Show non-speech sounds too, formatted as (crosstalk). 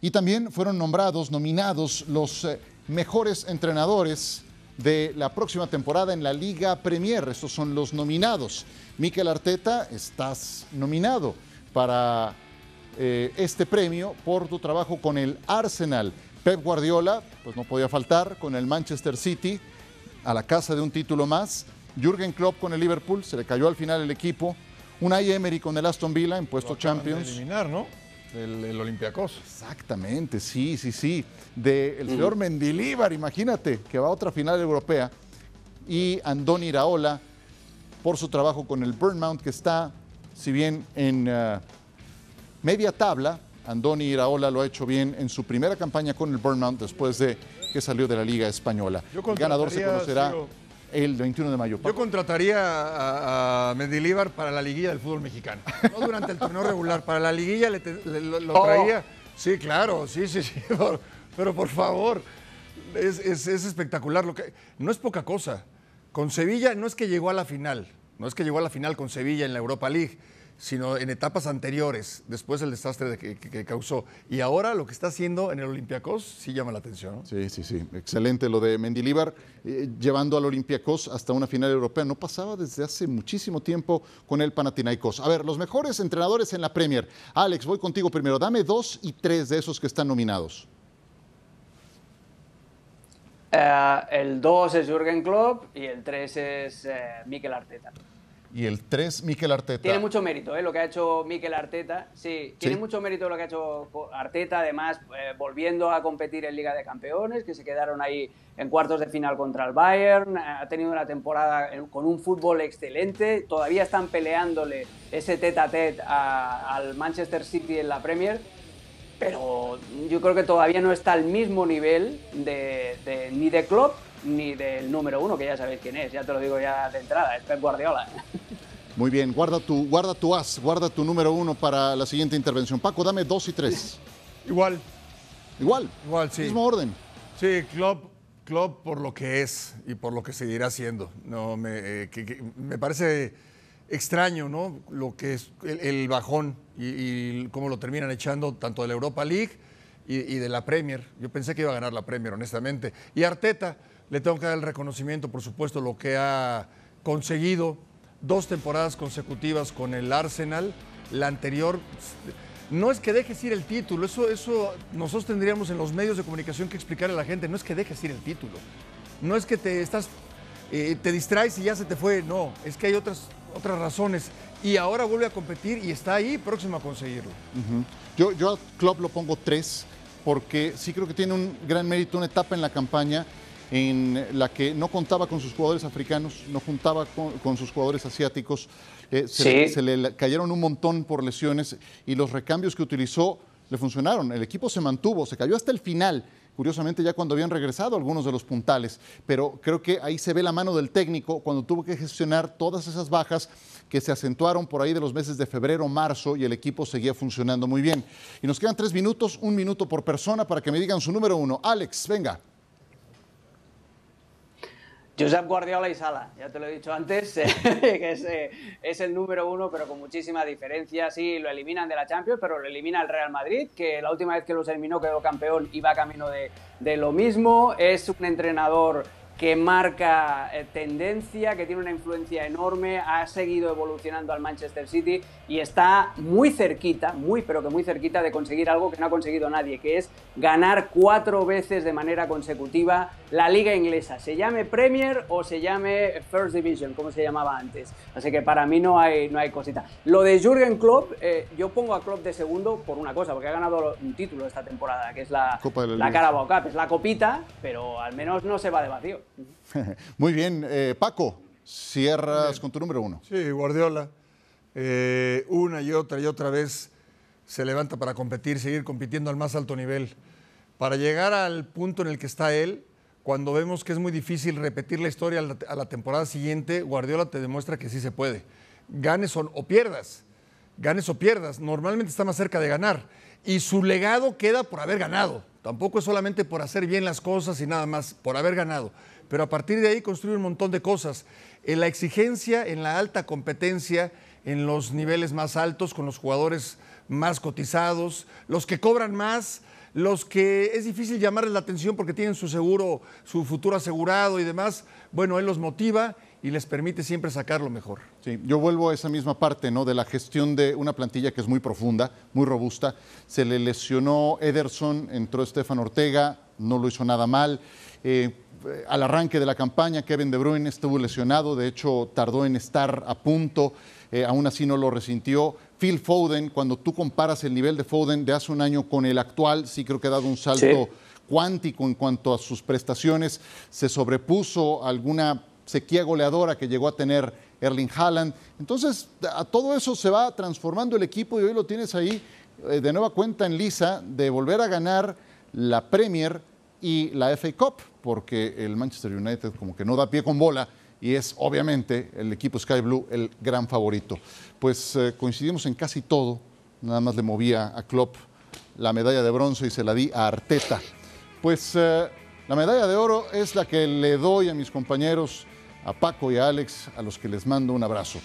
Y también fueron nombrados, nominados los eh, mejores entrenadores de la próxima temporada en la Liga Premier. Estos son los nominados. Miquel Arteta, estás nominado para eh, este premio por tu trabajo con el Arsenal. Pep Guardiola, pues no podía faltar, con el Manchester City, a la casa de un título más. Jürgen Klopp con el Liverpool, se le cayó al final el equipo. Unai Emery con el Aston Villa en puesto Champions. ¿no? el, el Olympiacos. Exactamente, sí, sí, sí. Del señor mm. Mendilíbar, imagínate, que va a otra final europea. Y Andoni Iraola, por su trabajo con el Burnmount, que está, si bien en eh, media tabla, Andoni Iraola lo ha hecho bien en su primera campaña con el Burnmount después de que salió de la Liga Española. El ganador se conocerá el 21 de mayo. Yo contrataría a, a para la liguilla del fútbol mexicano. No durante el torneo regular, para la liguilla lo, oh. traía. Sí, claro, sí, sí, sí. (laughs) Pero, por favor, es, espectacular. no es poca cosa. Con Sevilla no es que llegó a la final, no es que llegó a la final con Sevilla en la Europa League, sino en etapas anteriores, después del desastre que, causó. Y ahora lo que está haciendo en el Olympiacos sí llama la atención. Sí, sí, sí. Excelente lo de Mendilibar eh, llevando al Olympiacos hasta una final europea. No pasaba desde hace muchísimo tiempo con el Panathinaikos. A ver, los mejores entrenadores en la Premier. Alex, voy contigo primero. Dame dos y tres de esos que están nominados. Eh, el dos es Jürgen Klopp y el tres es eh, Mikel Arteta y el 3 Miquel Arteta. Tiene mucho mérito ¿eh? lo que ha hecho Miquel Arteta. Sí, tiene mucho mérito lo que ha hecho Arteta, además eh, volviendo a competir en Liga de Campeones, que se quedaron ahí en cuartos de final contra el Bayern, ha tenido una temporada eh, con un fútbol excelente, todavía están peleándole ese tete a tete al Manchester City en la Premier pero yo creo que todavía no está al mismo nivel de, de, ni de Klopp ni del número uno, que ya sabéis quién es, ya te lo digo ya de entrada, es Pep Guardiola. (laughs) Muy bien, guarda tu, guarda tu as, guarda tu número uno para la siguiente intervención. Paco, dame dos y tres. Igual. Igual. Igual, sí. Mismo orden. Sí, club Klopp por lo que es y por lo que seguirá siendo. No, me, eh, me parece extraño, ¿no? Lo que es el, bajón y, cómo lo terminan echando tanto de la Europa League y, de la Premier. Yo pensé que iba a ganar la Premier, honestamente. Y Arteta le tengo que dar el reconocimiento, por supuesto, lo que ha conseguido dos temporadas consecutivas con el Arsenal, la anterior... No es que dejes ir el título, eso, eso nosotros tendríamos en los medios de comunicación que explicar a la gente, no es que dejes ir el título, no es que te estás eh, te distraes y ya se te fue, no, es que hay otras, otras razones y ahora vuelve a competir y está ahí próximo a conseguirlo. yo, yo club lo pongo tres porque sí creo que tiene un gran mérito, una etapa en la campaña en la que no contaba con sus jugadores africanos, no juntaba con, sus jugadores asiáticos, se, eh, se, le, cayeron un montón por lesiones y los recambios que utilizó le funcionaron. El equipo se mantuvo, se cayó hasta el final. Curiosamente, ya cuando habían regresado algunos de los puntales, pero creo que ahí se ve la mano del técnico cuando tuvo que gestionar todas esas bajas que se acentuaron por ahí de los meses de febrero, marzo y el equipo seguía funcionando muy bien. Y nos quedan tres minutos, un minuto por persona para que me digan su número uno. Alex, venga. Josep Guardiola y Sala, ya te lo he dicho antes, (laughs) eh, que eh, es, el número uno, pero con muchísima diferencia. Sí, lo eliminan de la Champions, pero lo elimina el Real Madrid, que la última vez que los eliminó quedó campeón y va camino de, de lo mismo. Es un entrenador que marca eh, tendencia, que tiene una influencia enorme, ha seguido evolucionando al Manchester City y está muy cerquita, muy pero que muy cerquita de conseguir algo que no ha conseguido nadie, que es ganar cuatro veces de manera consecutiva la liga inglesa, se llame Premier o se llame First Division, como se llamaba antes. Así que para mí no hay, no hay cosita. Lo de Jürgen Klopp, eh, yo pongo a Klopp de segundo por una cosa, porque ha ganado un título esta temporada, que es la, Copa la Carabao Cup, es la copita, pero al menos no se va de vacío. (laughs) Muy bien, eh, Paco, cierras con tu número uno. Sí, Guardiola. Eh, una y otra y otra vez se levanta para competir, seguir compitiendo al más alto nivel. Para llegar al punto en el que está él, cuando vemos que es muy difícil repetir la historia a la, temporada siguiente, Guardiola te demuestra que sí se puede. Ganes o pierdas. Ganes o pierdas. Normalmente está más cerca de ganar y su legado queda por haber ganado. Tampoco es solamente por hacer bien las cosas y nada más, por haber ganado. Pero a partir de ahí construye un montón de cosas. En eh, la exigencia, en la alta competencia, en los niveles más altos, con los jugadores más cotizados, los que cobran más, los que es difícil llamarles la atención porque tienen su seguro, su futuro asegurado y demás. Bueno, él los motiva y les permite siempre sacarlo mejor. Sí, yo vuelvo a esa misma parte, ¿no? De la gestión de una plantilla que es muy profunda, muy robusta. Se le lesionó Ederson, entró Estefan Ortega, no lo hizo nada mal. Eh, al arranque de la campaña, Kevin De Bruyne estuvo lesionado, de hecho tardó en estar a punto, eh, aún así no lo resintió. Phil Foden, cuando tú comparas el nivel de Foden de hace un año con el actual, sí creo que ha dado un salto cuántico en cuanto a sus prestaciones. Se sobrepuso alguna sequía goleadora que llegó a tener Erling Haaland. Entonces, a todo eso se va transformando el equipo y hoy lo tienes ahí eh, de nueva cuenta en lisa de volver a ganar la Premier y la FA Cup, porque el Manchester United como que no da pie con bola y es obviamente el equipo Sky Blue el gran favorito. Pues eh, coincidimos en casi todo, nada más le movía a Klopp la medalla de bronce y se la di a Arteta. Pues eh, la medalla de oro es la que le doy a mis compañeros a Paco y a Alex, a los que les mando un abrazo.